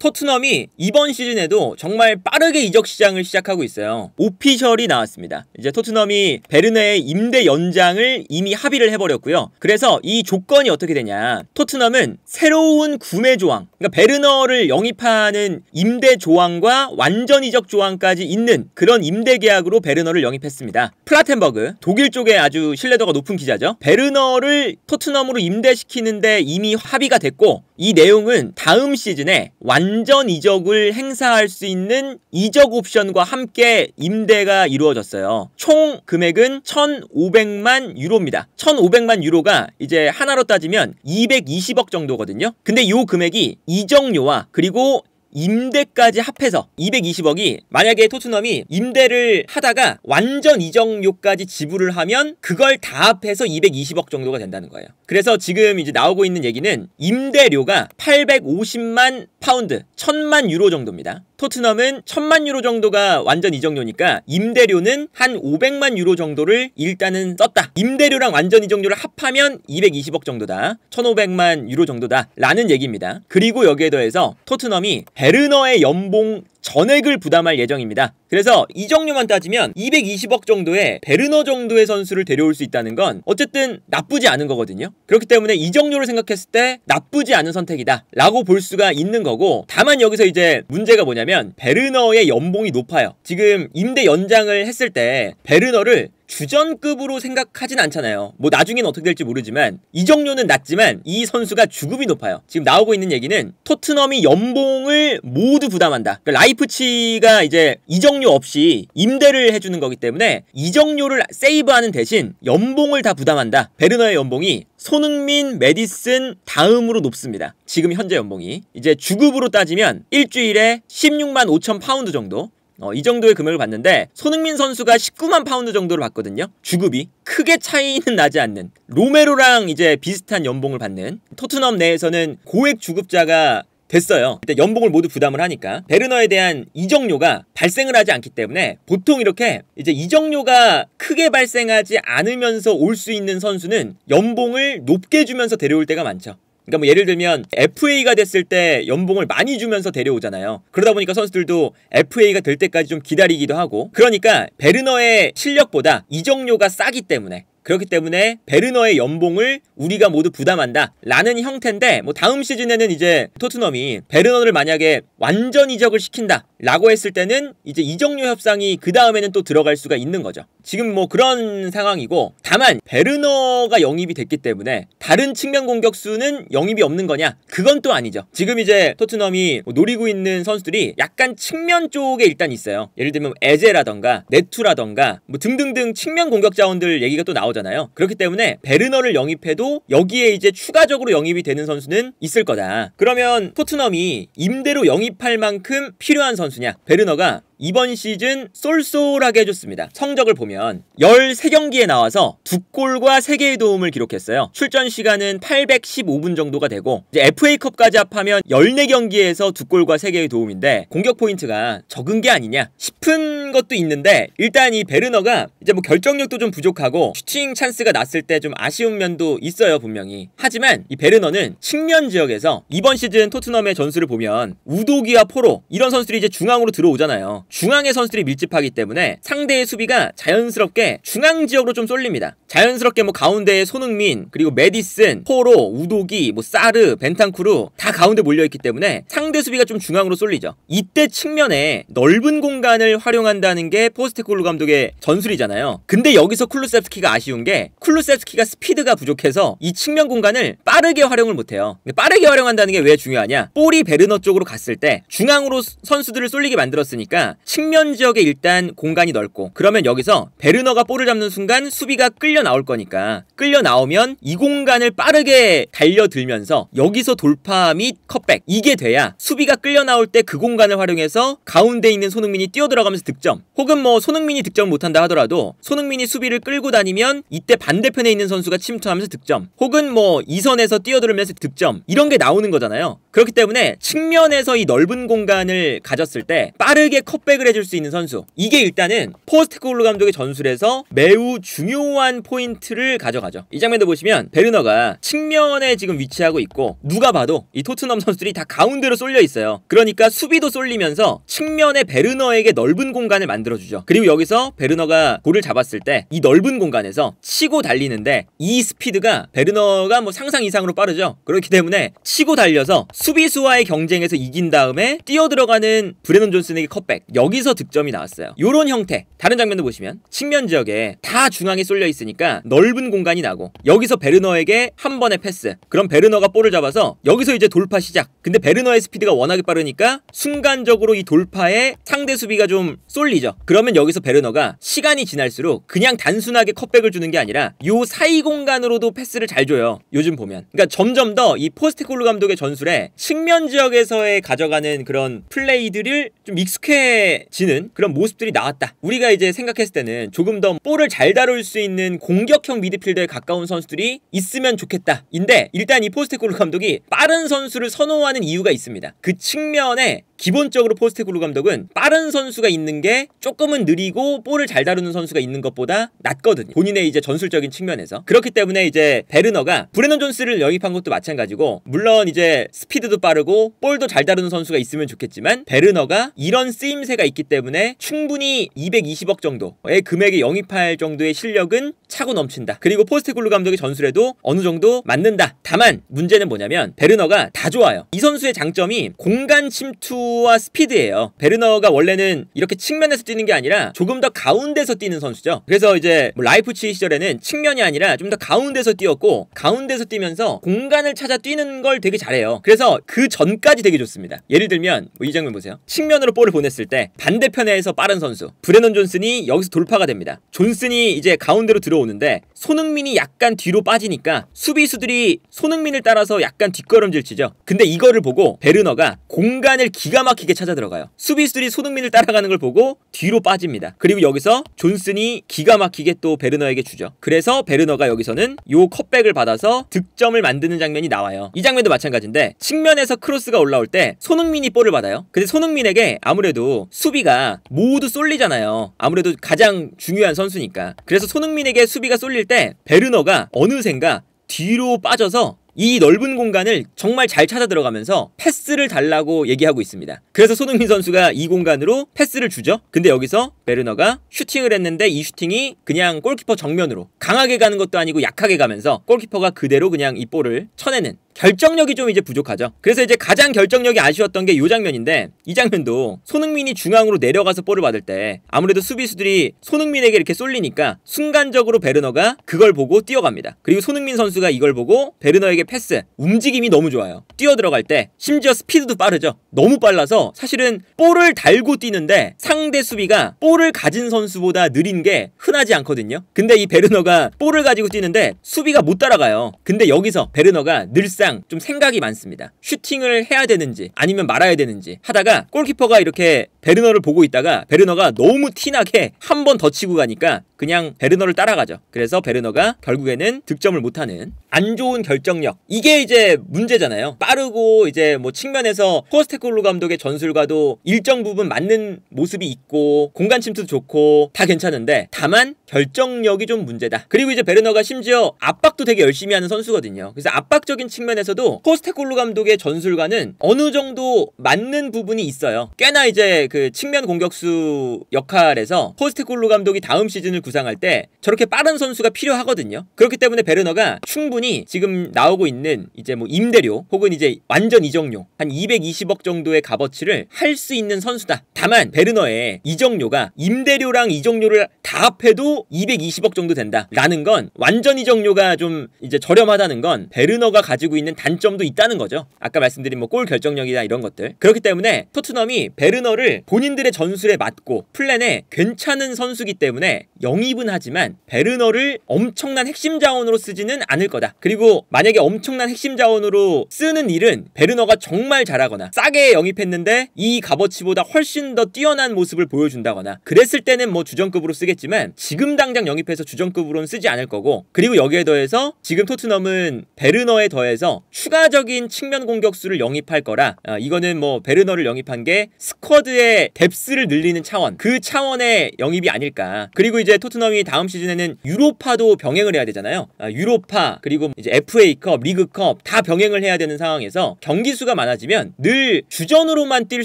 토트넘이 이번 시즌에도 정말 빠르게 이적 시장을 시작하고 있어요. 오피셜이 나왔습니다. 이제 토트넘이 베르네의 임대 연장을 이미 합의를 해버렸고요. 그래서 이 조건이 어떻게 되냐. 토트넘은 새로운 구매 조항, 그러니까 베르너를 영입하는 임대 조항과 완전 이적 조항까지 있는 그런 임대 계약으로 베르너를 영입했습니다. 플라텐버그, 독일 쪽에 아주 신뢰도가 높은 기자죠. 베르너를 토트넘으로 임대시키는데 이미 합의가 됐고 이 내용은 다음 시즌에 완전 이적을 행사할 수 있는 이적 옵션과 함께 임대가 이루어졌어요. 총 금액은 1,500만 유로입니다. 1,500만 유로가 이제 하나로 따지면 220억 정도거든요. 근데 이 금액이 이적료와 그리고 임대까지 합해서 220억이 만약에 토트넘이 임대를 하다가 완전 이적료까지 지불을 하면 그걸 다 합해서 220억 정도가 된다는 거예요. 그래서 지금 이제 나오고 있는 얘기는 임대료가 850만 파운드, 1000만 유로 정도입니다. 토트넘은 1000만 유로 정도가 완전 이적료니까 임대료는 한 500만 유로 정도를 일단은 썼다. 임대료랑 완전 이적료를 합하면 220억 정도다. 1500만 유로 정도다. 라는 얘기입니다. 그리고 여기에 더해서 토트넘이 베르너의 연봉 전액을 부담할 예정입니다. 그래서 이정료만 따지면 220억 정도의 베르너 정도의 선수를 데려올 수 있다는 건 어쨌든 나쁘지 않은 거거든요. 그렇기 때문에 이정료를 생각했을 때 나쁘지 않은 선택이다 라고 볼 수가 있는 거고 다만 여기서 이제 문제가 뭐냐면 베르너의 연봉이 높아요. 지금 임대 연장을 했을 때 베르너를 주전급으로 생각하진 않잖아요. 뭐 나중에는 어떻게 될지 모르지만 이정료는 낮지만 이 선수가 주급이 높아요. 지금 나오고 있는 얘기는 토트넘이 연봉을 모두 부담한다. 그러니까 라이프치가 이제 이정료 없이 임대를 해주는 거기 때문에 이정료를 세이브하는 대신 연봉을 다 부담한다. 베르너의 연봉이 손흥민, 메디슨 다음으로 높습니다. 지금 현재 연봉이 이제 주급으로 따지면 일주일에 16만 5천 파운드 정도. 어, 이 정도의 금액을 받는데 손흥민 선수가 19만 파운드 정도를 받거든요. 주급이 크게 차이는 나지 않는 로메로랑 이제 비슷한 연봉을 받는 토트넘 내에서는 고액 주급자가 됐어요. 일단 연봉을 모두 부담을 하니까 베르너에 대한 이적료가 발생을 하지 않기 때문에 보통 이렇게 이제 이적료가 크게 발생하지 않으면서 올 수 있는 선수는 연봉을 높게 주면서 데려올 때가 많죠. 그러니까 뭐 예를 들면 FA가 됐을 때 연봉을 많이 주면서 데려오잖아요. 그러다 보니까 선수들도 FA가 될 때까지 좀 기다리기도 하고 그러니까 베르너의 실력보다 이적료가 싸기 때문에 그렇기 때문에 베르너의 연봉을 우리가 모두 부담한다 라는 형태인데 뭐 다음 시즌에는 이제 토트넘이 베르너를 만약에 완전 이적을 시킨다 라고 했을 때는 이제 이적료 협상이 그 다음에는 또 들어갈 수가 있는 거죠. 지금 뭐 그런 상황이고 다만 베르너가 영입이 됐기 때문에 다른 측면 공격수는 영입이 없는 거냐? 그건 또 아니죠. 지금 이제 토트넘이 뭐 노리고 있는 선수들이 약간 측면 쪽에 일단 있어요. 예를 들면 에제라던가 네투라던가 뭐 등등등 측면 공격 자원들 얘기가 또 나오잖아요. 거잖아요. 그렇기 때문에 베르너를 영입해도 여기에 이제 추가적으로 영입이 되는 선수는 있을 거다. 그러면 토트넘이 임대로 영입할 만큼 필요한 선수냐? 베르너가 이번 시즌 쏠쏠하게 해줬습니다. 성적을 보면 13경기에 나와서 두 골과 3개의 도움을 기록했어요. 출전 시간은 815분 정도가 되고 이제 FA컵까지 합하면 14경기에서 두 골과 3개의 도움인데 공격 포인트가 적은 게 아니냐 싶은 것도 있는데 일단 이 베르너가 이제 뭐 결정력도 좀 부족하고 슈팅 찬스가 났을 때 좀 아쉬운 면도 있어요 분명히. 하지만 이 베르너는 측면 지역에서 이번 시즌 토트넘의 전술을 보면 우도기와 포로 이런 선수들이 이제 중앙으로 들어오잖아요. 중앙의 선수들이 밀집하기 때문에 상대의 수비가 자연스럽게 중앙 지역으로 좀 쏠립니다. 자연스럽게 뭐 가운데에 손흥민 그리고 메디슨, 포로, 우도기, 뭐 사르, 벤탄쿠르 다 가운데 몰려있기 때문에 상대 수비가 좀 중앙으로 쏠리죠. 이때 측면에 넓은 공간을 활용한다는 게 포스테콜루 감독의 전술이잖아요. 근데 여기서 쿨루셉스키가 아쉬운 게 쿨루셉스키가 스피드가 부족해서 이 측면 공간을 빠르게 활용을 못해요. 빠르게 활용한다는 게 왜 중요하냐? 볼이 베르너 쪽으로 갔을 때 중앙으로 선수들을 쏠리게 만들었으니까 측면 지역에 일단 공간이 넓고 그러면 여기서 베르너가 볼을 잡는 순간 수비가 끌려 나올 거니까 끌려 나오면 이 공간을 빠르게 달려들면서 여기서 돌파 및 컷백 이게 돼야 수비가 끌려 나올 때 그 공간을 활용해서 가운데 있는 손흥민이 뛰어들어가면서 득점 혹은 뭐 손흥민이 득점 못한다 하더라도 손흥민이 수비를 끌고 다니면 이때 반대편에 있는 선수가 침투하면서 득점 혹은 뭐 이선에서 뛰어들면서 득점 이런 게 나오는 거잖아요 그렇기 때문에 측면에서 이 넓은 공간을 가졌을 때 빠르게 컷백을 해줄 수 있는 선수 이게 일단은 포스트콜로 감독의 전술에서 매우 중요한 포인트를 가져가죠 이 장면도 보시면 베르너가 측면에 지금 위치하고 있고 누가 봐도 이 토트넘 선수들이 다 가운데로 쏠려 있어요 그러니까 수비도 쏠리면서 측면에 베르너에게 넓은 공간을 만들어주죠 그리고 여기서 베르너가 볼을 잡았을 때 이 넓은 공간에서 치고 달리는데 이 스피드가 베르너가 뭐 상상 이상으로 빠르죠 그렇기 때문에 치고 달려서 수비수와의 경쟁에서 이긴 다음에 뛰어 들어가는 브레넌 존슨에게 컷백 여기서 득점이 나왔어요 요런 형태 다른 장면도 보시면 측면 지역에 다 중앙에 쏠려 있으니까 넓은 공간이 나고 여기서 베르너에게 한 번의 패스 그럼 베르너가 볼을 잡아서 여기서 이제 돌파 시작 근데 베르너의 스피드가 워낙에 빠르니까 순간적으로 이 돌파에 상대 수비가 좀 쏠리죠 그러면 여기서 베르너가 시간이 지날수록 그냥 단순하게 컷백을 주는 게 아니라 요 사이 공간으로도 패스를 잘 줘요 요즘 보면 그러니까 점점 더 이포스트콜루 감독의 전술에 때 측면 지역에서의 가져가는 그런 플레이들을 좀 익숙해지는 그런 모습들이 나왔다. 우리가 이제 생각했을 때는 조금 더 볼을 잘 다룰 수 있는 공격형 미드필더에 가까운 선수들이 있으면 좋겠다. 인데 일단 이포스트코르 감독이 빠른 선수를 선호하는 이유가 있습니다. 그 측면에 기본적으로 포스테글루 감독은 빠른 선수가 있는 게 조금은 느리고 볼을 잘 다루는 선수가 있는 것보다 낫거든요. 본인의 이제 전술적인 측면에서. 그렇기 때문에 이제 베르너가 브레논 존스를 영입한 것도 마찬가지고 물론 이제 스피드도 빠르고 볼도 잘 다루는 선수가 있으면 좋겠지만 베르너가 이런 쓰임새가 있기 때문에 충분히 220억 정도의 금액에 영입할 정도의 실력은 차고 넘친다. 그리고 포스테글루 감독의 전술에도 어느 정도 맞는다. 다만 문제는 뭐냐면 베르너가 다 좋아요. 이 선수의 장점이 공간 침투 속도와 스피드예요. 베르너가 원래는 이렇게 측면에서 뛰는 게 아니라 조금 더 가운데서 뛰는 선수죠. 그래서 이제 뭐 라이프치 시절에는 측면이 아니라 좀 더 가운데서 뛰었고 가운데서 뛰면서 공간을 찾아 뛰는 걸 되게 잘해요. 그래서 그 전까지 되게 좋습니다. 예를 들면 뭐이 장면 보세요. 측면으로 볼을 보냈을 때 반대편에서 빠른 선수 브레넌 존슨이 여기서 돌파가 됩니다. 존슨이 이제 가운데로 들어오는데 손흥민이 약간 뒤로 빠지니까 수비수들이 손흥민을 따라서 약간 뒷걸음질 치죠. 근데 이거를 보고 베르너가 공간을 기가 기가 막히게 찾아 들어가요. 수비수들이 손흥민을 따라가는 걸 보고 뒤로 빠집니다. 그리고 여기서 존슨이 기가 막히게 또 베르너에게 주죠. 그래서 베르너가 여기서는 요 컵백을 받아서 득점을 만드는 장면이 나와요. 이 장면도 마찬가지인데 측면에서 크로스가 올라올 때 손흥민이 볼을 받아요. 근데 손흥민에게 아무래도 수비가 모두 쏠리잖아요. 아무래도 가장 중요한 선수니까. 그래서 손흥민에게 수비가 쏠릴 때 베르너가 어느샌가 뒤로 빠져서 이 넓은 공간을 정말 잘 찾아 들어가면서 패스를 달라고 얘기하고 있습니다. 그래서 손흥민 선수가 이 공간으로 패스를 주죠. 근데 여기서 베르너가 슈팅을 했는데 이 슈팅이 그냥 골키퍼 정면으로 강하게 가는 것도 아니고 약하게 가면서 골키퍼가 그대로 그냥 이 볼을 쳐내는 결정력이 좀 이제 부족하죠. 그래서 이제 가장 결정력이 아쉬웠던 게 이 장면인데 이 장면도 손흥민이 중앙으로 내려가서 볼을 받을 때 아무래도 수비수들이 손흥민에게 이렇게 쏠리니까 순간적으로 베르너가 그걸 보고 뛰어갑니다. 그리고 손흥민 선수가 이걸 보고 베르너에게 패스 움직임이 너무 좋아요. 뛰어 들어갈 때 심지어 스피드도 빠르죠. 너무 빨라서 사실은 볼을 달고 뛰는데 상대 수비가 볼을 볼을 가진 선수보다 느린 게 흔하지 않거든요. 근데 이 베르너가 볼을 가지고 뛰는데 수비가 못 따라가요. 근데 여기서 베르너가 늘상 좀 생각이 많습니다. 슈팅을 해야 되는지 아니면 말아야 되는지 하다가 골키퍼가 이렇게 베르너를 보고 있다가 베르너가 너무 티나게 한 번 더 치고 가니까 그냥 베르너를 따라가죠. 그래서 베르너가 결국에는 득점을 못하는 안 좋은 결정력 이게 이제 문제잖아요. 빠르고 이제 뭐 측면에서 코스테콜로 감독의 전술과도 일정 부분 맞는 모습이 있고 공간 침투도 좋고 다 괜찮은데 다만 결정력이 좀 문제다. 그리고 이제 베르너가 심지어 압박도 되게 열심히 하는 선수거든요. 그래서 압박적인 측면에서도 코스테콜로 감독의 전술과는 어느 정도 맞는 부분이 있어요. 꽤나 이제 그 측면 공격수 역할에서 코스테콜로 감독이 다음 시즌을 부상할때 저렇게 빠른 선수가 필요하거든요. 그렇기 때문에 베르너가 충분히 지금 나오고 있는 이제 뭐 임대료 혹은 이제 완전 이적료 한 220억 정도의 값어치를 할 수 있는 선수다. 다만 베르너의 이적료가 임대료랑 이적료를 다 합해도 220억 정도 된다라는 건 완전 이적료가 좀 이제 저렴하다는 건 베르너가 가지고 있는 단점도 있다는 거죠. 아까 말씀드린 뭐 골 결정력이나 이런 것들. 그렇기 때문에 토트넘이 베르너를 본인들의 전술에 맞고 플랜에 괜찮은 선수기 때문에 영 영입은 하지만 베르너를 엄청난 핵심 자원으로 쓰지는 않을 거다. 그리고 만약에 엄청난 핵심 자원으로 쓰는 일은 베르너가 정말 잘하거나 싸게 영입했는데 이 값어치보다 훨씬 더 뛰어난 모습을 보여준다거나 그랬을 때는 뭐 주전급으로 쓰겠지만 지금 당장 영입해서 주전급으로는 쓰지 않을 거고 그리고 여기에 더해서 지금 토트넘은 베르너에 더해서 추가적인 측면 공격수를 영입할 거라 아, 이거는 뭐 베르너를 영입한 게 스쿼드의 뎁스를 늘리는 차원 그 차원의 영입이 아닐까 그리고 이제 토 토트넘이 다음 시즌에는 유로파도 병행을 해야 되잖아요. 아, 유로파 그리고 이제 FA컵, 리그컵 다 병행을 해야 되는 상황에서 경기 수가 많아지면 늘 주전으로만 뛸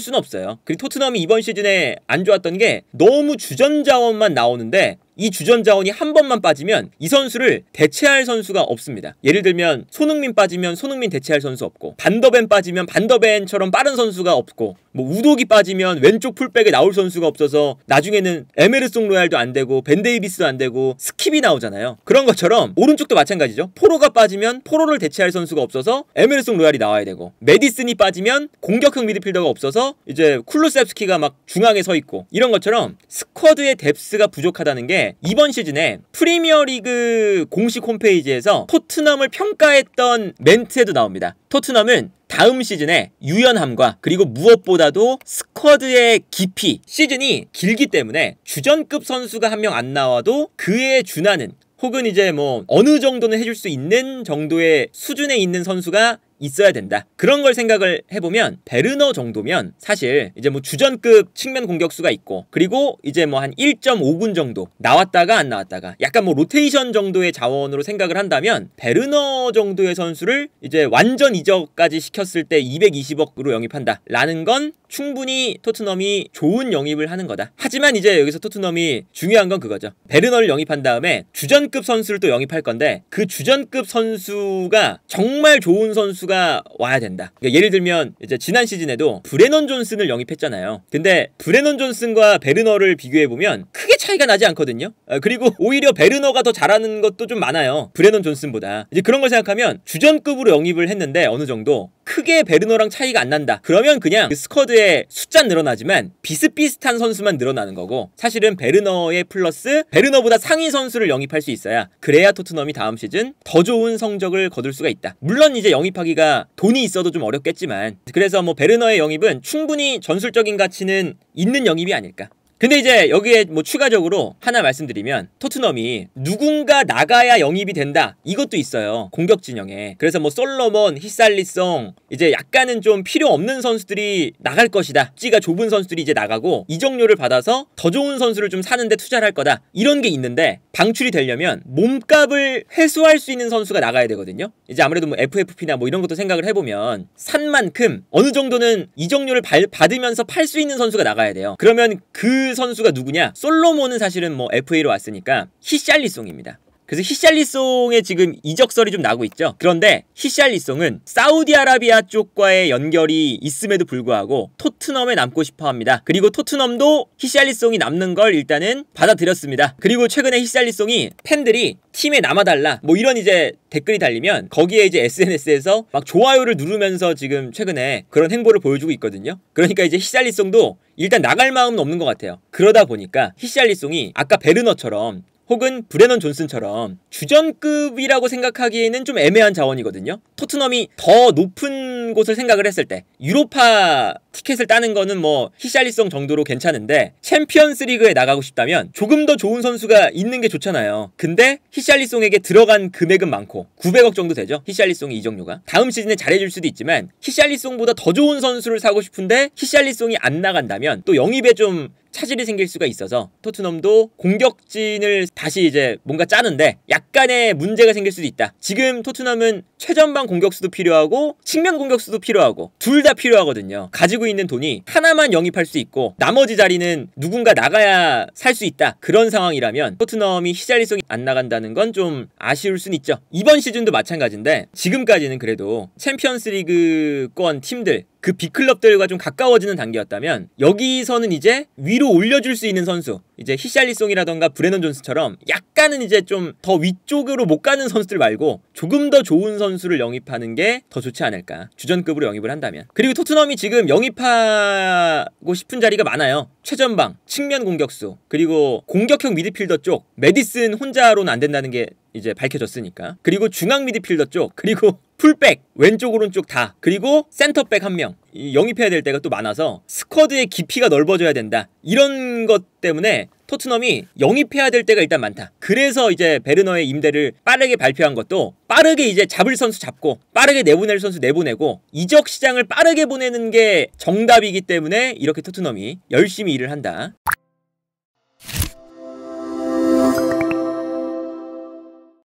수는 없어요. 그리고 토트넘이 이번 시즌에 안 좋았던 게 너무 주전 자원만 나오는데 이 주전 자원이 한 번만 빠지면 이 선수를 대체할 선수가 없습니다. 예를 들면 손흥민 빠지면 손흥민 대체할 선수 없고 반더벤 빠지면 반더벤처럼 빠른 선수가 없고 뭐 우독이 빠지면 왼쪽 풀백에 나올 선수가 없어서 나중에는 에메르송 로얄도 안 되고 벤데이비스도 안 되고 스킵이 나오잖아요. 그런 것처럼 오른쪽도 마찬가지죠. 포로가 빠지면 포로를 대체할 선수가 없어서 에메르송 로얄이 나와야 되고 메디슨이 빠지면 공격형 미드필더가 없어서 이제 쿨루셉스키가 막 중앙에 서 있고 이런 것처럼 스쿼드의 뎁스가 부족하다는 게 이번 시즌에 프리미어리그 공식 홈페이지에서 토트넘을 평가했던 멘트에도 나옵니다. 토트넘은 다음 시즌에 유연함과 그리고 무엇보다도 스쿼드의 깊이 시즌이 길기 때문에 주전급 선수가 한 명 안 나와도 그에 준하는 혹은 이제 뭐 어느 정도는 해줄 수 있는 정도의 수준에 있는 선수가 있어야 된다. 그런 걸 생각을 해보면 베르너 정도면 사실 이제 뭐 주전급 측면 공격수가 있고 그리고 이제 뭐 한 1.5군 정도 나왔다가 안 나왔다가 약간 뭐 로테이션 정도의 자원으로 생각을 한다면 베르너 정도의 선수를 이제 완전 이적까지 시켰을 때 220억으로 영입한다 라는 건 충분히 토트넘이 좋은 영입을 하는 거다. 하지만 이제 여기서 토트넘이 중요한 건 그거죠. 베르너를 영입한 다음에 주전급 선수를 또 영입할 건데 그 주전급 선수가 정말 좋은 선수 선수가 와야 된다. 그러니까 예를 들면 이제 지난 시즌에도 브레넌 존슨을 영입했잖아요. 근데 브레넌 존슨과 베르너를 비교해 보면 크게 차이가 나지 않거든요. 아, 그리고 오히려 베르너가 더 잘하는 것도 좀 많아요. 브레넌 존슨보다. 이제 그런 걸 생각하면 주전급으로 영입을 했는데 어느 정도 크게 베르너랑 차이가 안 난다. 그러면 그냥 그 스쿼드의 숫자 늘어나지만 비슷비슷한 선수만 늘어나는 거고 사실은 베르너의 플러스 베르너보다 상위 선수를 영입할 수 있어야 그래야 토트넘이 다음 시즌 더 좋은 성적을 거둘 수가 있다. 물론 이제 영입하기 우리가 돈이 있어도 좀 어렵겠지만 그래서 뭐 베르너의 영입은 충분히 전술적인 가치는 있는 영입이 아닐까 근데 이제 여기에 뭐 추가적으로 하나 말씀드리면 토트넘이 누군가 나가야 영입이 된다 이것도 있어요 공격 진영에 그래서 뭐 솔로몬, 히살리성 이제 약간은 좀 필요 없는 선수들이 나갈 것이다 찌가 좁은 선수들이 이제 나가고 이적료를 받아서 더 좋은 선수를 좀 사는데 투자를 할 거다 이런 게 있는데 방출이 되려면 몸값을 회수할 수 있는 선수가 나가야 되거든요 이제 아무래도 뭐 FFP나 뭐 이런 것도 생각을 해보면 산 만큼 어느 정도는 이적료를 받으면서 팔 수 있는 선수가 나가야 돼요 그러면 그 선수가 누구냐? 솔로몬은 사실은 뭐 FA로 왔으니까 히샬리송입니다. 그래서 히샬리송의 지금 이적설이 좀 나고 있죠. 그런데 히샬리송은 사우디아라비아 쪽과의 연결이 있음에도 불구하고 토트넘에 남고 싶어 합니다. 그리고 토트넘도 히샬리송이 남는 걸 일단은 받아들였습니다. 그리고 최근에 히샬리송이 팬들이 팀에 남아달라 뭐 이런 이제 댓글이 달리면 거기에 이제 SNS에서 막 좋아요를 누르면서 지금 최근에 그런 행보를 보여주고 있거든요. 그러니까 이제 히샬리송도 일단 나갈 마음은 없는 것 같아요. 그러다 보니까 히샬리송이 아까 베르너처럼 혹은 브레넌 존슨처럼 주전급이라고 생각하기에는 좀 애매한 자원이거든요. 토트넘이 더 높은 곳을 생각을 했을 때 유로파 티켓을 따는 거는 뭐 히샬리송 정도로 괜찮은데 챔피언스 리그에 나가고 싶다면 조금 더 좋은 선수가 있는 게 좋잖아요. 근데 히샬리송에게 들어간 금액은 많고 900억 정도 되죠. 히샬리송의 이적료가. 다음 시즌에 잘해줄 수도 있지만 히샬리송보다 더 좋은 선수를 사고 싶은데 히샬리송이 안 나간다면 또 영입에 좀 차질이 생길 수가 있어서 토트넘도 공격진을 다시 이제 뭔가 짜는데 약간의 문제가 생길 수도 있다. 지금 토트넘은 최전방 측면 공격수도 필요하고 측면 공격수도 필요하고 둘 다 필요하거든요. 가지고 있는 돈이 하나만 영입할 수 있고 나머지 자리는 누군가 나가야 살 수 있다. 그런 상황이라면 토트넘이 히잘리송이 안 나간다는 건 좀 아쉬울 순 있죠. 이번 시즌도 마찬가지인데 지금까지는 그래도 챔피언스리그권 팀들 그 B클럽들과 좀 가까워지는 단계였다면 여기서는 이제 위로 올려줄 수 있는 선수 이제 히샬리송이라던가 브레넌 존스처럼 약간은 이제 좀 더 위쪽으로 못 가는 선수들 말고 조금 더 좋은 선수를 영입하는 게 더 좋지 않을까 주전급으로 영입을 한다면 그리고 토트넘이 지금 영입하고 싶은 자리가 많아요 최전방 측면 공격수 그리고 공격형 미드필더 쪽 메디슨 혼자로는 안 된다는 게 이제 밝혀졌으니까 그리고 중앙 미드필더 쪽 그리고 풀백 왼쪽 오른쪽 다 그리고 센터백 한 명 영입해야 될 때가 또 많아서 스쿼드의 깊이가 넓어져야 된다 이런 것 때문에 토트넘이 영입해야 될 때가 일단 많다 그래서 이제 베르너의 임대를 빠르게 발표한 것도 빠르게 이제 잡을 선수 잡고 빠르게 내보낼 선수 내보내고 이적 시장을 빠르게 보내는 게 정답이기 때문에 이렇게 토트넘이 열심히 일을 한다